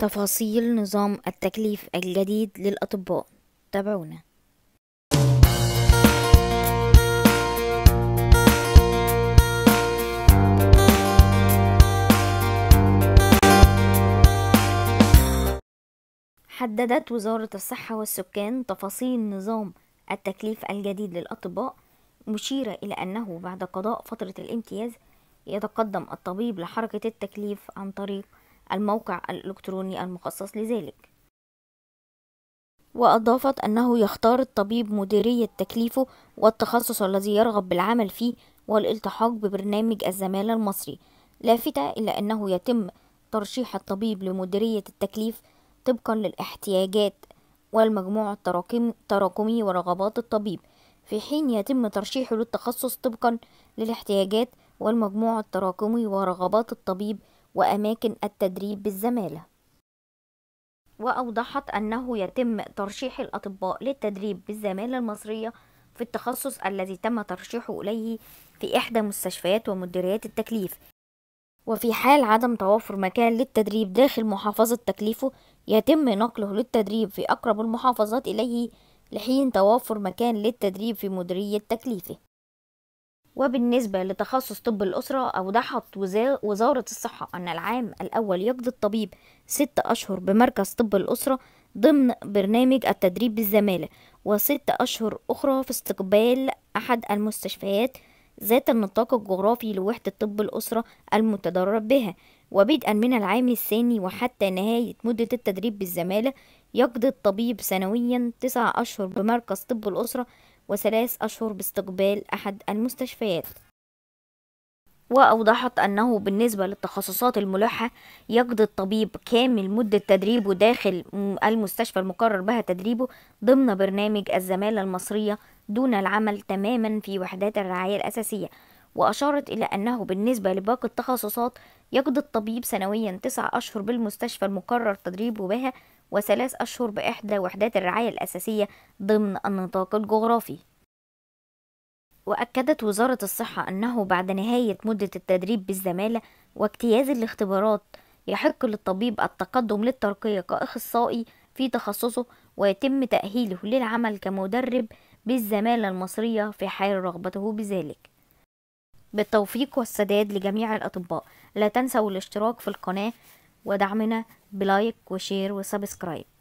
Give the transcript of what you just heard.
تفاصيل نظام التكليف الجديد للأطباء تابعونا حددت وزارة الصحة والسكان تفاصيل نظام التكليف الجديد للأطباء مشيرة إلى أنه بعد قضاء فترة الامتياز يتقدم الطبيب لحركة التكليف عن طريق الموقع الإلكتروني المخصص لذلك وأضافت أنه يختار الطبيب مديرية تكليفه والتخصص الذي يرغب بالعمل فيه والالتحاق ببرنامج الزمالة المصري لافتة إلى أنه يتم ترشيح الطبيب لمديرية التكليف طبقا للاحتياجات والمجموع التراكمي ورغبات الطبيب في حين يتم ترشيحه للتخصص طبقا للاحتياجات والمجموع التراكمي ورغبات الطبيب وأماكن التدريب بالزمالة وأوضحت أنه يتم ترشيح الأطباء للتدريب بالزمالة المصرية في التخصص الذي تم ترشيحه إليه في إحدى مستشفيات ومديريات التكليف وفي حال عدم توافر مكان للتدريب داخل محافظة تكليفه يتم نقله للتدريب في أقرب المحافظات إليه لحين توافر مكان للتدريب في مديرية تكليفه وبالنسبة لتخصص طب الأسرة أوضحت وزارة الصحة أن العام الأول يقضي الطبيب ست أشهر بمركز طب الأسرة ضمن برنامج التدريب بالزمالة وست أشهر أخرى في استقبال أحد المستشفيات ذات النطاق الجغرافي لوحدة طب الأسرة المتدرب بها وبدءا من العام الثاني وحتى نهاية مدة التدريب بالزمالة يقضي الطبيب سنويا تسع أشهر بمركز طب الأسرة وثلاث أشهر باستقبال أحد المستشفيات وأوضحت أنه بالنسبة للتخصصات الملحة يقضي الطبيب كامل مدة تدريبه داخل المستشفى المقرر بها تدريبه ضمن برنامج الزمالة المصرية دون العمل تماما في وحدات الرعاية الأساسية وأشارت إلى أنه بالنسبة لباقي التخصصات يقضي الطبيب سنويا تسع أشهر بالمستشفى المقرر تدريبه بها وثلاث أشهر بإحدى وحدات الرعاية الأساسية ضمن النطاق الجغرافي وأكدت وزارة الصحة أنه بعد نهاية مدة التدريب بالزمالة واجتياز الاختبارات يحق للطبيب التقدم للترقية كأخصائي في تخصصه ويتم تأهيله للعمل كمدرب بالزمالة المصرية في حال رغبته بذلك بالتوفيق والسداد لجميع الأطباء لا تنسوا الاشتراك في القناة ودعمنا بلايك وشير وسبسكرايب